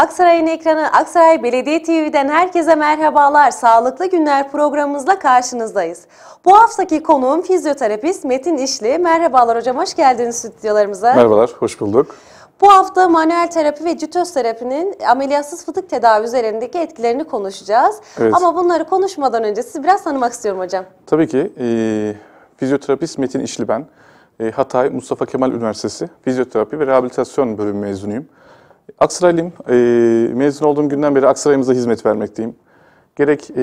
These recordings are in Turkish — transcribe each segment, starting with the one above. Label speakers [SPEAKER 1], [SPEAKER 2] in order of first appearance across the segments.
[SPEAKER 1] Aksaray'ın ekranı Aksaray Belediye TV'den herkese merhabalar. Sağlıklı Günler programımızla karşınızdayız. Bu haftaki konuğum fizyoterapist Metin İşli. Merhabalar hocam, hoş geldiniz stüdyolarımıza. Merhabalar,
[SPEAKER 2] hoş bulduk.
[SPEAKER 1] Bu hafta manuel terapi ve citöz terapinin ameliyatsız fıtık tedavi üzerindeki etkilerini konuşacağız. Evet. Ama bunları konuşmadan önce sizi biraz tanımak istiyorum hocam.
[SPEAKER 2] Tabii ki. E, fizyoterapist Metin İşli ben. E, Hatay Mustafa Kemal Üniversitesi Fizyoterapi ve Rehabilitasyon Bölümü mezunuyum. Aksaray'lıyım. E, mezun olduğum günden beri Aksaray'ımıza hizmet vermekteyim. Gerek e,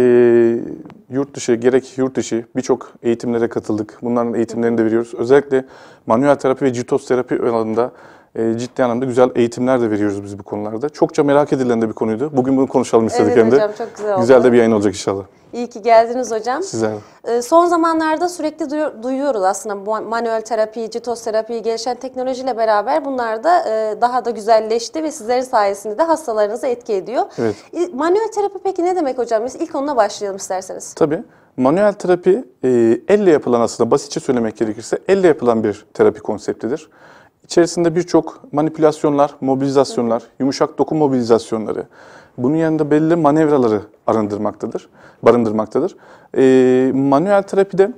[SPEAKER 2] yurt dışı, gerek yurt dışı birçok eğitimlere katıldık. Bunların eğitimlerini de veriyoruz. Özellikle manuel terapi ve citos terapi alanında e, ciddi anlamda güzel eğitimler de veriyoruz biz bu konularda. Çokça merak edilen de bir konuydu. Bugün bunu konuşalım istedik evet, hem de. hocam
[SPEAKER 1] çok güzel oldu. Güzel de
[SPEAKER 2] bir yayın olacak inşallah.
[SPEAKER 1] İyi ki geldiniz hocam. Sizler. E, son zamanlarda sürekli duyuyoruz aslında manuel terapi, citos terapi gelişen teknolojiyle beraber bunlar da e, daha da güzelleşti ve sizlerin sayesinde de hastalarınızı etki ediyor. Evet. E, manuel terapi peki ne demek hocam? Biz ilk onunla başlayalım isterseniz.
[SPEAKER 2] Tabii. Manuel terapi e, elle yapılan aslında basitçe şey söylemek gerekirse elle yapılan bir terapi konseptidir. İçerisinde birçok manipülasyonlar, mobilizasyonlar, yumuşak doku mobilizasyonları, bunun yanında belli manevraları arındırmaktadır, barındırmaktadır. E, manuel terapide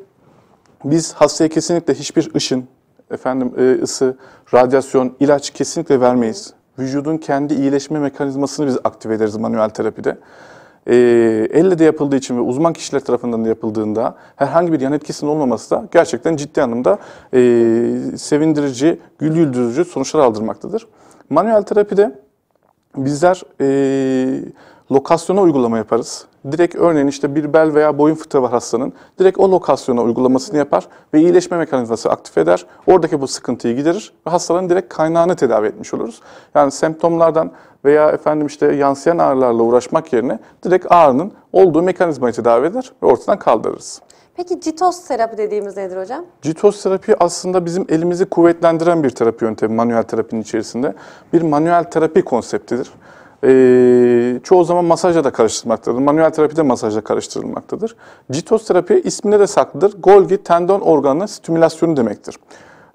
[SPEAKER 2] biz hastaya kesinlikle hiçbir ışın, efendim e, ısı, radyasyon, ilaç kesinlikle vermeyiz. Vücudun kendi iyileşme mekanizmasını biz aktive ederiz manuel terapide e, elle de yapıldığı için ve uzman kişiler tarafından da yapıldığında herhangi bir yan etkisinin olmaması da gerçekten ciddi anlamda e, sevindirici, gül güldürücü sonuçlar aldırmaktadır. Manuel terapide bizler e, lokasyona uygulama yaparız. Direkt örneğin işte bir bel veya boyun fıtığı var hastanın. Direkt o lokasyona uygulamasını yapar ve iyileşme mekanizması aktif eder. Oradaki bu sıkıntıyı giderir ve hastaların direkt kaynağını tedavi etmiş oluruz. Yani semptomlardan veya efendim işte yansıyan ağrılarla uğraşmak yerine direkt ağrının olduğu mekanizmayı tedavi eder ve ortadan kaldırırız.
[SPEAKER 1] Peki CITOS terapi dediğimiz nedir hocam?
[SPEAKER 2] CITOS terapi aslında bizim elimizi kuvvetlendiren bir terapi yöntemi manuel terapinin içerisinde. Bir manuel terapi konseptidir e, çoğu zaman masajla da karıştırılmaktadır. Manuel terapi de masajla karıştırılmaktadır. Citoz terapi isminde de saklıdır. Golgi tendon organı stimülasyonu demektir.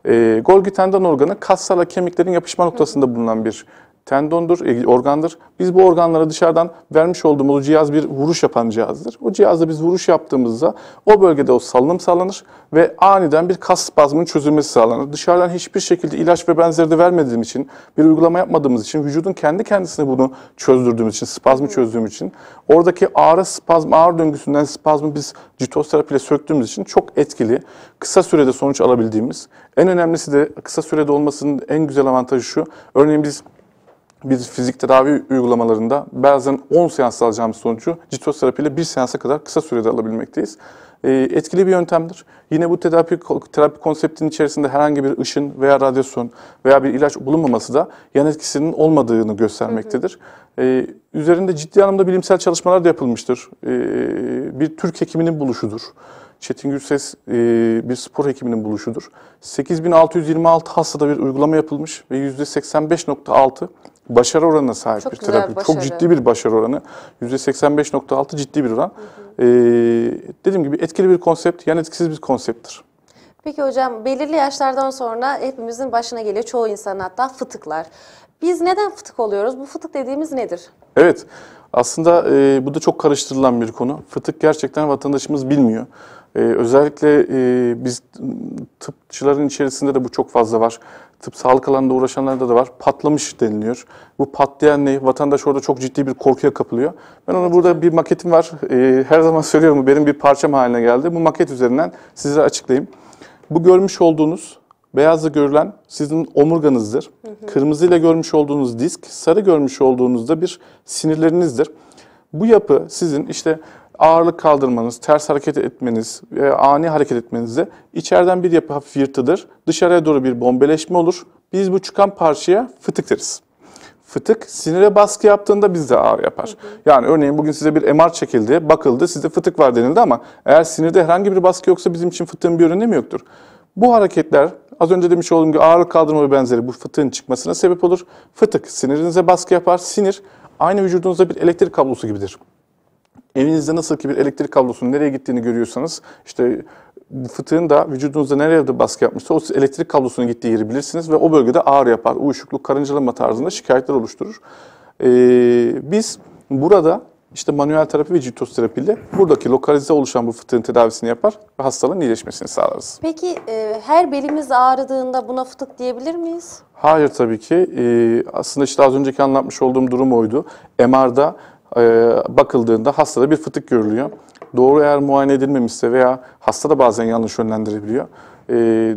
[SPEAKER 2] E, Golgi tendon organı kaslarla kemiklerin yapışma noktasında bulunan bir tendondur, e, organdır. Biz bu organlara dışarıdan vermiş olduğumuz cihaz bir vuruş yapan cihazdır. O cihazda biz vuruş yaptığımızda o bölgede o salınım sağlanır ve aniden bir kas spazmının çözülmesi sağlanır. Dışarıdan hiçbir şekilde ilaç ve benzeri de vermediğim için, bir uygulama yapmadığımız için, vücudun kendi kendisine bunu çözdürdüğümüz için, spazmı çözdüğüm için, oradaki ağrı spazm, ağrı döngüsünden spazmı biz citos terapiyle söktüğümüz için çok etkili, kısa sürede sonuç alabildiğimiz, en önemlisi de kısa sürede olmasının en güzel avantajı şu, örneğin biz biz fizik tedavi uygulamalarında bazen 10 seans alacağımız sonucu citos ile 1 seansa kadar kısa sürede alabilmekteyiz. Ee, etkili bir yöntemdir. Yine bu tedavi terapi konseptinin içerisinde herhangi bir ışın veya radyasyon veya bir ilaç bulunmaması da yan etkisinin olmadığını göstermektedir. Hı hı. Ee, üzerinde ciddi anlamda bilimsel çalışmalar da yapılmıştır. Ee, bir Türk hekiminin buluşudur. Çetin Gürses e, bir spor hekiminin buluşudur. 8626 hastada bir uygulama yapılmış ve %85.6 başarı oranına sahip Çok bir terapi. Başarı. Çok ciddi bir başarı oranı. %85.6 ciddi bir oran. Hı hı. E, dediğim gibi etkili bir konsept, yani etkisiz bir konsepttir.
[SPEAKER 1] Peki hocam belirli yaşlardan sonra hepimizin başına geliyor çoğu insan hatta fıtıklar. Biz neden fıtık oluyoruz? Bu fıtık dediğimiz nedir?
[SPEAKER 2] Evet aslında e, bu da çok karıştırılan bir konu. Fıtık gerçekten vatandaşımız bilmiyor. Ee, özellikle e, biz tıpçıların içerisinde de bu çok fazla var. Tıp sağlık alanında uğraşanlarda da var. Patlamış deniliyor. Bu patlayan ne? Vatandaş orada çok ciddi bir korkuya kapılıyor. Ben ona burada bir maketim var. Ee, her zaman söylüyorum benim bir parçam haline geldi. Bu maket üzerinden size açıklayayım. Bu görmüş olduğunuz beyazla görülen sizin omurganızdır. Hı hı. Kırmızı ile görmüş olduğunuz disk, sarı görmüş olduğunuzda bir sinirlerinizdir. Bu yapı sizin işte ağırlık kaldırmanız, ters hareket etmeniz, e, ani hareket etmenizde içeriden bir yapı hafif yırtıdır. Dışarıya doğru bir bombeleşme olur. Biz bu çıkan parçaya fıtık deriz. Fıtık sinire baskı yaptığında bizde ağrı yapar. Hı hı. Yani örneğin bugün size bir MR çekildi, bakıldı, size fıtık var denildi ama eğer sinirde herhangi bir baskı yoksa bizim için fıtığın bir önemi yoktur. Bu hareketler az önce demiş olduğum gibi ağırlık kaldırma ve benzeri bu fıtığın çıkmasına sebep olur. Fıtık sinirinize baskı yapar. Sinir aynı vücudunuzda bir elektrik kablosu gibidir. Evinizde nasıl ki bir elektrik kablosunun nereye gittiğini görüyorsanız işte fıtığın da vücudunuzda nerede baskı yapmışsa o elektrik kablosunun gittiği yeri bilirsiniz ve o bölgede ağrı yapar, uyuşukluk, karıncalama tarzında şikayetler oluşturur. Ee, biz burada işte manuel terapi ve citos terapiyle buradaki lokalize oluşan bu fıtığın tedavisini yapar ve hastalığın iyileşmesini sağlarız.
[SPEAKER 1] Peki e, her belimiz ağrıdığında buna fıtık diyebilir miyiz?
[SPEAKER 2] Hayır tabii ki. E, aslında işte az önceki anlatmış olduğum durum oydu. MR'da e, bakıldığında hastada bir fıtık görülüyor. Doğru eğer muayene edilmemişse veya hasta da bazen yanlış yönlendirebiliyor. E,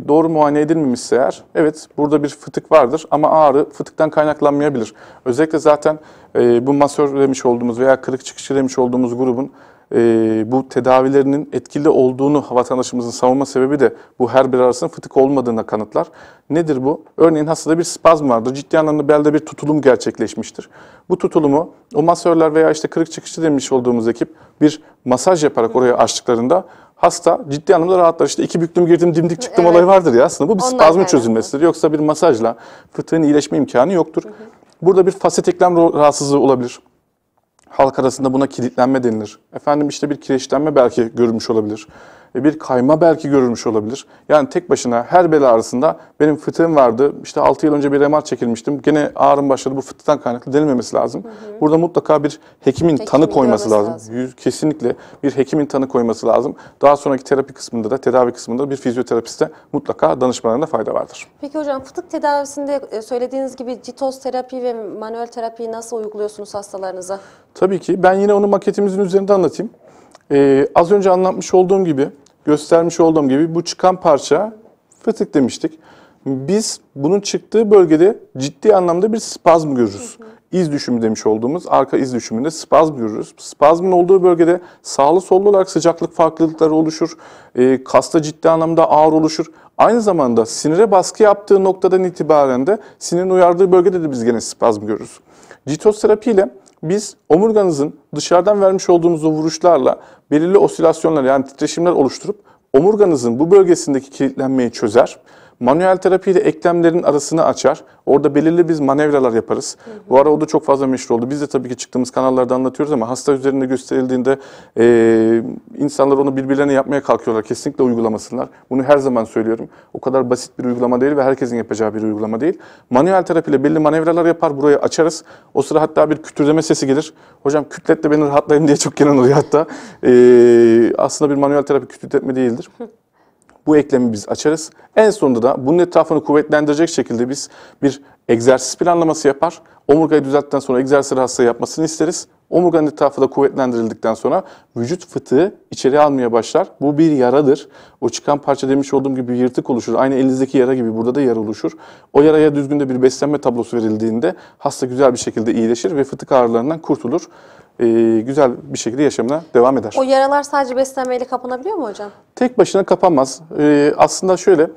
[SPEAKER 2] doğru muayene edilmemişse eğer, evet burada bir fıtık vardır ama ağrı fıtıktan kaynaklanmayabilir. Özellikle zaten e, bu masör demiş olduğumuz veya kırık çıkışı demiş olduğumuz grubun e, bu tedavilerinin etkili olduğunu vatandaşımızın savunma sebebi de bu her bir arasının fıtık olmadığına kanıtlar. Nedir bu? Örneğin hastada bir spazm vardır. Ciddi anlamda belde bir tutulum gerçekleşmiştir. Bu tutulumu o masörler veya işte kırık çıkışçı demiş olduğumuz ekip bir masaj yaparak oraya açtıklarında hasta ciddi anlamda rahatlar. İşte iki büktüm girdim dimdik çıktım evet. olayı vardır ya aslında. Bu bir Ondan spazmın çözülmesidir. Yoksa bir masajla fıtığın iyileşme imkanı yoktur. Hı hı. Burada bir faseteklem rahatsızlığı olabilir. Halk arasında buna kilitlenme denilir. Efendim işte bir kireçlenme belki görülmüş olabilir. E, bir kayma belki görülmüş olabilir. Yani tek başına her bel ağrısında benim fıtığım vardı. İşte 6 yıl önce bir MR çekilmiştim. Gene ağrım başladı. Bu fıtıktan kaynaklı denilmemesi lazım. Hı hı. Burada mutlaka bir hekimin, hekimin tanı koyması lazım. lazım. Kesinlikle bir hekimin tanı koyması lazım. Daha sonraki terapi kısmında da tedavi kısmında bir fizyoterapiste mutlaka danışmalarında fayda vardır.
[SPEAKER 1] Peki hocam fıtık tedavisinde e, söylediğiniz gibi citoz terapi ve manuel terapiyi nasıl uyguluyorsunuz hastalarınıza?
[SPEAKER 2] Tabii ki. Ben yine onu maketimizin üzerinde anlatayım. Ee, az önce anlatmış olduğum gibi, göstermiş olduğum gibi bu çıkan parça fıtık demiştik. Biz bunun çıktığı bölgede ciddi anlamda bir spazm görürüz. Hı hı iz düşümü demiş olduğumuz arka iz düşümünde spazm görürüz. Spazmın olduğu bölgede sağlı sollu olarak sıcaklık farklılıkları oluşur. E, kasta ciddi anlamda ağır oluşur. Aynı zamanda sinire baskı yaptığı noktadan itibaren de sinirin uyardığı bölgede de biz gene spazm görürüz. Citoterapi ile biz omurganızın dışarıdan vermiş olduğumuz o vuruşlarla belirli osilasyonlar yani titreşimler oluşturup omurganızın bu bölgesindeki kilitlenmeyi çözer. Manuel terapiyle eklemlerin arasını açar. Orada belirli biz manevralar yaparız. Hı hı. Bu arada o da çok fazla meşhur oldu. Biz de tabii ki çıktığımız kanallarda anlatıyoruz ama hasta üzerinde gösterildiğinde e, insanlar onu birbirlerine yapmaya kalkıyorlar. Kesinlikle uygulamasınlar. Bunu her zaman söylüyorum. O kadar basit bir uygulama değil ve herkesin yapacağı bir uygulama değil. Manuel terapiyle belli manevralar yapar. Burayı açarız. O sıra hatta bir kütürdeme sesi gelir. Hocam kütlet beni rahatlayın diye çok gelen oluyor hatta. E, aslında bir manuel terapi kütletme değildir. Hı. Bu eklemi biz açarız. En sonunda da bunun etrafını kuvvetlendirecek şekilde biz bir egzersiz planlaması yapar. Omurgayı düzeltten sonra egzersiz hasta yapmasını isteriz. Omurganın etrafı da kuvvetlendirildikten sonra vücut fıtığı içeri almaya başlar. Bu bir yaradır. O çıkan parça demiş olduğum gibi yırtık oluşur. Aynı elinizdeki yara gibi burada da yara oluşur. O yaraya düzgün de bir beslenme tablosu verildiğinde hasta güzel bir şekilde iyileşir ve fıtık ağrılarından kurtulur e, güzel bir şekilde yaşamına devam eder. O
[SPEAKER 1] yaralar sadece beslenmeyle kapanabiliyor mu hocam?
[SPEAKER 2] Tek başına kapanmaz. E, aslında şöyle,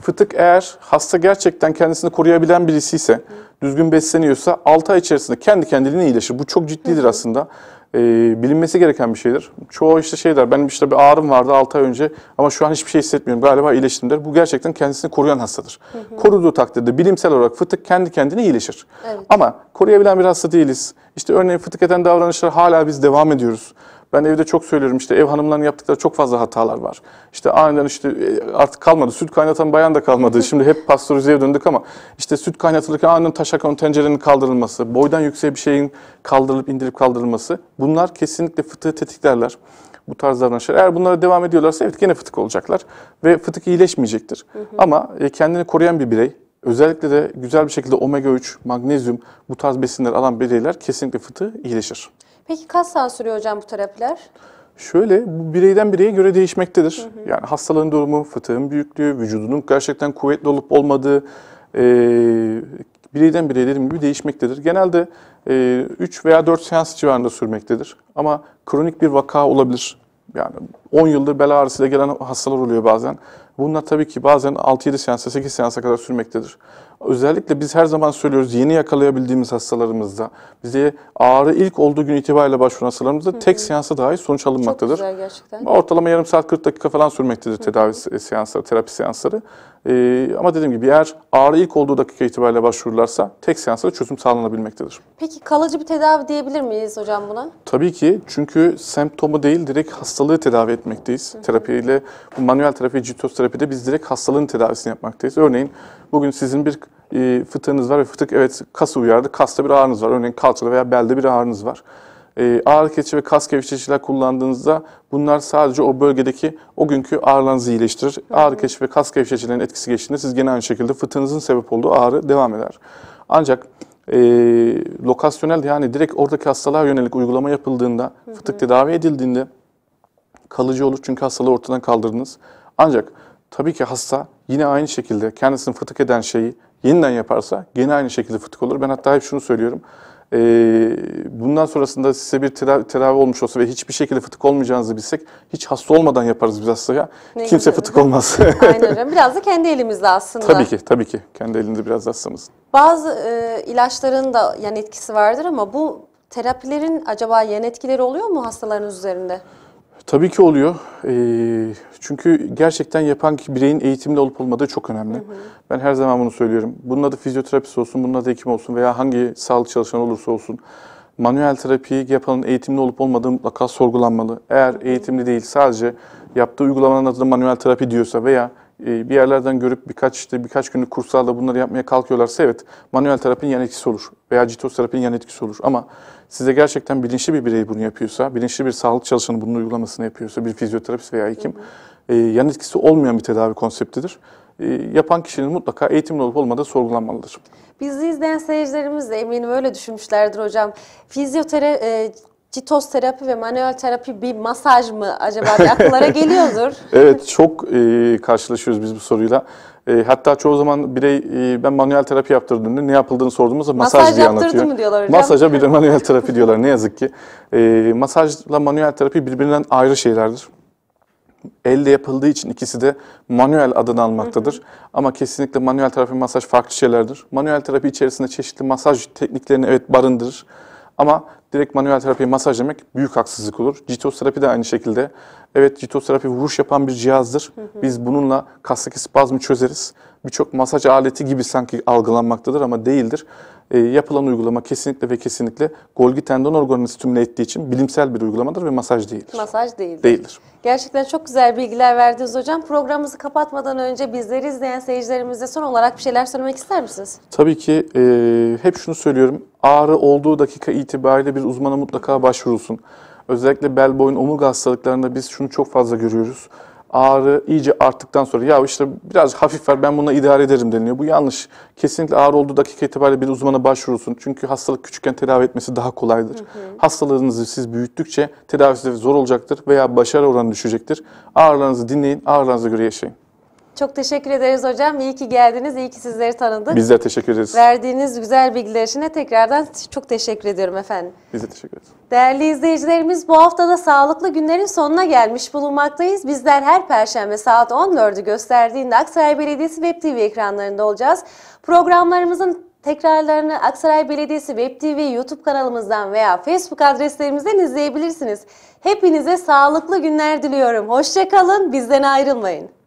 [SPEAKER 2] fıtık eğer hasta gerçekten kendisini koruyabilen birisi ise, düzgün besleniyorsa 6 ay içerisinde kendi kendiliğine iyileşir. Bu çok ciddidir aslında e, bilinmesi gereken bir şeydir. Çoğu işte şey der, benim işte bir ağrım vardı 6 ay önce ama şu an hiçbir şey hissetmiyorum galiba iyileştim der. Bu gerçekten kendisini koruyan hastadır. Hı hı. Koruduğu takdirde bilimsel olarak fıtık kendi kendine iyileşir. Evet. Ama koruyabilen bir hasta değiliz. İşte örneğin fıtık eden davranışlar hala biz devam ediyoruz. Ben evde çok söylüyorum işte ev hanımlarının yaptıkları çok fazla hatalar var. İşte aniden işte e, artık kalmadı. Süt kaynatan bayan da kalmadı. Şimdi hep pastörizeye döndük ama işte süt kaynatılırken aniden taşakan tencerenin kaldırılması, boydan yükseğe bir şeyin kaldırılıp indirip kaldırılması bunlar kesinlikle fıtığı tetiklerler bu tarz davranışlar. Eğer bunlara devam ediyorlarsa evet gene fıtık olacaklar ve fıtık iyileşmeyecektir. Ama e, kendini koruyan bir birey özellikle de güzel bir şekilde omega 3, magnezyum bu tarz besinler alan bireyler kesinlikle fıtığı iyileşir.
[SPEAKER 1] Peki kaç saat sürüyor hocam bu terapiler?
[SPEAKER 2] Şöyle, bu bireyden bireye göre değişmektedir. Hı hı. Yani hastalığın durumu, fıtığın büyüklüğü, vücudunun gerçekten kuvvetli olup olmadığı, e, bireyden bireye dediğim gibi değişmektedir. Genelde e, 3 veya 4 seans civarında sürmektedir. Ama kronik bir vaka olabilir. Yani 10 yıldır bel ağrısıyla gelen hastalar oluyor bazen. Bunlar tabii ki bazen 6-7 seansa, 8 seansa kadar sürmektedir. Özellikle biz her zaman söylüyoruz yeni yakalayabildiğimiz hastalarımızda, bize ağrı ilk olduğu gün itibariyle başvuran hastalarımızda Hı-hı. tek seansa dahi sonuç alınmaktadır. Çok güzel gerçekten. Ortalama yarım saat 40 dakika falan sürmektedir Hı-hı. tedavi seansları, terapi seansları. Ee, ama dediğim gibi eğer ağrı ilk olduğu dakika itibariyle başvurularsa tek da çözüm sağlanabilmektedir.
[SPEAKER 1] Peki kalıcı bir tedavi diyebilir miyiz hocam buna?
[SPEAKER 2] Tabii ki çünkü semptomu değil direkt hastalığı tedavi etmekteyiz. Hı-hı. Terapiyle, manuel terapi, citoz terapi terapide biz direkt hastalığın tedavisini yapmaktayız. Örneğin bugün sizin bir e, fıtığınız var ve fıtık evet kası uyardı. Kasta bir ağrınız var. Örneğin kalçada veya belde bir ağrınız var. E, ağrı keçi ve kas gevşeticiler kullandığınızda bunlar sadece o bölgedeki o günkü ağrılarınızı iyileştirir. Ağrı keçi ve kas gevşeticilerin etkisi geçtiğinde siz gene aynı şekilde fıtığınızın sebep olduğu ağrı devam eder. Ancak e, lokasyonel yani direkt oradaki hastalığa yönelik uygulama yapıldığında, hı hı. fıtık tedavi edildiğinde kalıcı olur çünkü hastalığı ortadan kaldırdınız. Ancak Tabii ki hasta yine aynı şekilde kendisini fıtık eden şeyi yeniden yaparsa yine aynı şekilde fıtık olur. Ben hatta hep şunu söylüyorum. E, bundan sonrasında size bir tedavi, tedavi olmuş olsa ve hiçbir şekilde fıtık olmayacağınızı bilsek hiç hasta olmadan yaparız biz hastaya. Ne Kimse güzel. fıtık olmaz. Aynen öyle.
[SPEAKER 1] Biraz da kendi elimizde aslında. Tabii ki,
[SPEAKER 2] tabii ki. Kendi elinde biraz hastamız.
[SPEAKER 1] Bazı e, ilaçların da yan etkisi vardır ama bu terapilerin acaba yan etkileri oluyor mu hastaların üzerinde?
[SPEAKER 2] Tabii ki oluyor. E, çünkü gerçekten yapan bireyin eğitimli olup olmadığı çok önemli. Hı hı. Ben her zaman bunu söylüyorum. Bunun adı fizyoterapist olsun, bunun adı hekim olsun veya hangi sağlık çalışanı olursa olsun. Manuel terapi yapanın eğitimli olup olmadığı mutlaka sorgulanmalı. Eğer eğitimli değil sadece yaptığı uygulamanın adına manuel terapi diyorsa veya ee, bir yerlerden görüp birkaç işte birkaç günlük kurslarda bunları yapmaya kalkıyorlarsa evet manuel terapinin yan etkisi olur veya citos terapinin yan etkisi olur. Ama size gerçekten bilinçli bir birey bunu yapıyorsa, bilinçli bir sağlık çalışanı bunun uygulamasını yapıyorsa, bir fizyoterapist veya hekim hı hı. E, yan etkisi olmayan bir tedavi konseptidir. E, yapan kişinin mutlaka eğitimli olup olmadığı sorgulanmalıdır.
[SPEAKER 1] Bizi izleyen seyircilerimiz de eminim öyle düşünmüşlerdir hocam. Fizyoterapi, e, Citos terapi ve manuel terapi bir masaj mı acaba diye akıllara geliyordur.
[SPEAKER 2] evet çok e, karşılaşıyoruz biz bu soruyla. E, hatta çoğu zaman birey e, ben manuel terapi yaptırdığını ne yapıldığını sorduğumuzda masaj, masaj diye anlatıyor. Masaj diyorlar hocam? Masaja bir de manuel terapi diyorlar ne yazık ki. E, masajla manuel terapi birbirinden ayrı şeylerdir elle yapıldığı için ikisi de manuel adını almaktadır. Ama kesinlikle manuel terapi masaj farklı şeylerdir. Manuel terapi içerisinde çeşitli masaj tekniklerini evet barındırır. Ama direkt manuel terapi masaj demek büyük haksızlık olur. terapi de aynı şekilde Evet citoterapi vuruş yapan bir cihazdır. Hı hı. Biz bununla kastaki spazmı çözeriz. Birçok masaj aleti gibi sanki algılanmaktadır ama değildir. E, yapılan uygulama kesinlikle ve kesinlikle Golgi tendon organını stimüle ettiği için bilimsel bir uygulamadır ve masaj değildir.
[SPEAKER 1] Masaj değildir. Değildir. Gerçekten çok güzel bilgiler verdiniz hocam. Programımızı kapatmadan önce bizleri izleyen seyircilerimize son olarak bir şeyler söylemek ister misiniz?
[SPEAKER 2] Tabii ki e, hep şunu söylüyorum. Ağrı olduğu dakika itibariyle bir uzmana mutlaka başvurulsun. Özellikle bel, boyun, omurga hastalıklarında biz şunu çok fazla görüyoruz. Ağrı iyice arttıktan sonra ya işte biraz hafif var ben bununla idare ederim deniliyor. Bu yanlış. Kesinlikle ağrı olduğu dakika itibariyle bir uzmana başvurursun Çünkü hastalık küçükken tedavi etmesi daha kolaydır. Hı hı. Hastalarınızı siz büyüttükçe tedavisi zor olacaktır veya başarı oranı düşecektir. Ağrılarınızı dinleyin, ağrılarınıza göre yaşayın.
[SPEAKER 1] Çok teşekkür ederiz hocam. İyi ki geldiniz, iyi ki sizleri tanıdık. Biz de teşekkür ederiz. Verdiğiniz güzel bilgiler için tekrardan çok teşekkür ediyorum efendim. Biz de teşekkür ederiz. Değerli izleyicilerimiz bu haftada sağlıklı günlerin sonuna gelmiş bulunmaktayız. Bizler her perşembe saat 14'ü gösterdiğinde Aksaray Belediyesi Web TV ekranlarında olacağız. Programlarımızın Tekrarlarını Aksaray Belediyesi Web TV YouTube kanalımızdan veya Facebook adreslerimizden izleyebilirsiniz. Hepinize sağlıklı günler diliyorum. Hoşçakalın, bizden ayrılmayın.